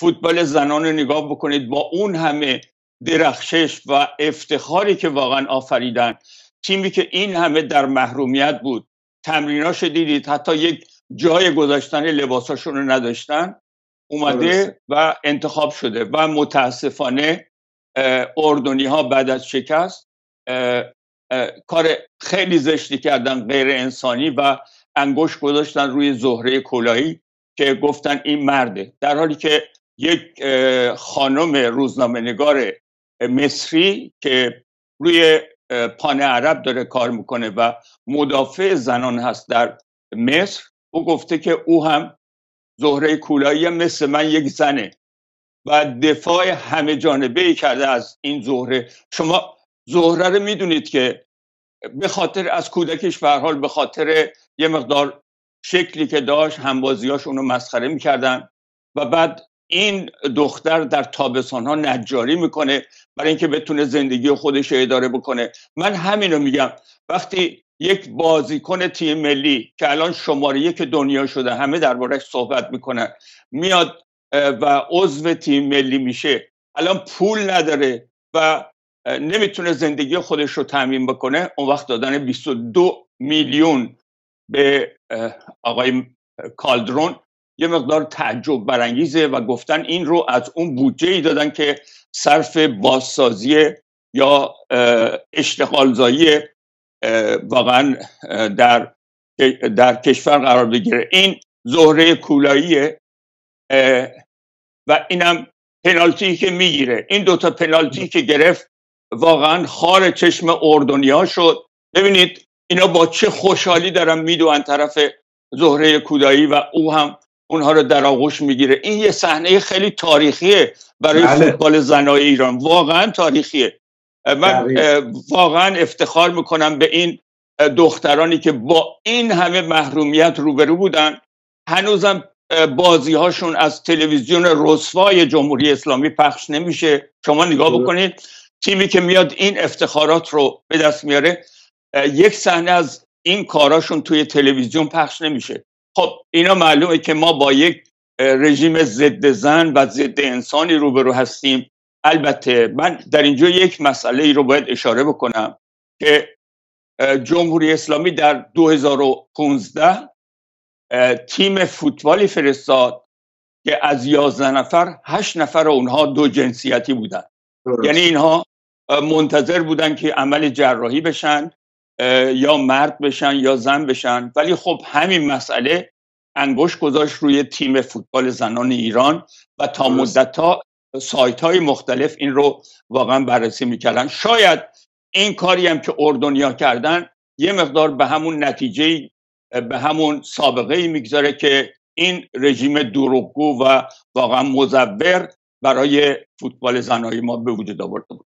فوتبال زنان رو نگاه بکنید با اون همه درخشش و افتخاری که واقعا آفریدن تیمی که این همه در محرومیت بود تمریناش دیدید حتی یک جای گذاشتن لباساشون رو نداشتن اومده و انتخاب شده و متاسفانه اردنی ها بعد از شکست کار خیلی زشتی کردن غیر انسانی و انگوش گذاشتن روی زهره کلاهی که گفتن این مرده در حالی که یک خانم نگار مصری که روی پان عرب داره کار میکنه و مدافع زنان هست در مصر او گفته که او هم زهره کولایی مثل من یک زنه و دفاع همه جانبه ای کرده از این زهره شما زهره رو میدونید که به خاطر از کودکش به حال به خاطر یه مقدار شکلی که داشت همبازیاش اونو مسخره میکردن و بعد این دختر در تابستان ها نجاری میکنه برای اینکه بتونه زندگی خودش رو اداره بکنه من همین رو میگم وقتی یک بازیکن تیم ملی که الان شماره یک دنیا شده همه دربارهش صحبت میکنن میاد و عضو تیم ملی میشه الان پول نداره و نمیتونه زندگی خودش رو تعمین بکنه اون وقت دادن 22 میلیون به آقای کالدرون یه مقدار تعجب برانگیزه و گفتن این رو از اون بودجه ای دادن که صرف بازسازی یا اشتغالزایی واقعا در در کشور قرار بگیره این زهره کولاییه و اینم پنالتی که میگیره این دوتا پنالتی که گرفت واقعا خار چشم اردنیا شد ببینید اینا با چه خوشحالی دارن میدونن طرف زهره کودایی و او هم اونها رو در آغوش میگیره این یه صحنه خیلی تاریخیه برای بله. فوتبال زنای ایران واقعا تاریخیه من واقعا افتخار میکنم به این دخترانی که با این همه محرومیت روبرو بودن هنوزم بازی هاشون از تلویزیون رسوای جمهوری اسلامی پخش نمیشه شما نگاه بکنید تیمی که میاد این افتخارات رو به دست میاره یک صحنه از این کاراشون توی تلویزیون پخش نمیشه خب اینا معلومه که ما با یک رژیم ضد زن و ضد انسانی روبرو هستیم البته من در اینجا یک مسئله ای رو باید اشاره بکنم که جمهوری اسلامی در 2015 تیم فوتبالی فرستاد که از 11 نفر 8 نفر اونها دو جنسیتی بودن یعنی اینها منتظر بودند که عمل جراحی بشن یا مرد بشن یا زن بشن ولی خب همین مسئله انگوش گذاشت روی تیم فوتبال زنان ایران و تا مدت ها سایت های مختلف این رو واقعا بررسی میکردن شاید این کاری هم که اردنیا کردن یه مقدار به همون نتیجه به همون سابقه ای میگذاره که این رژیم دروغگو و واقعا مزور برای فوتبال زنهای ما به وجود آورده بود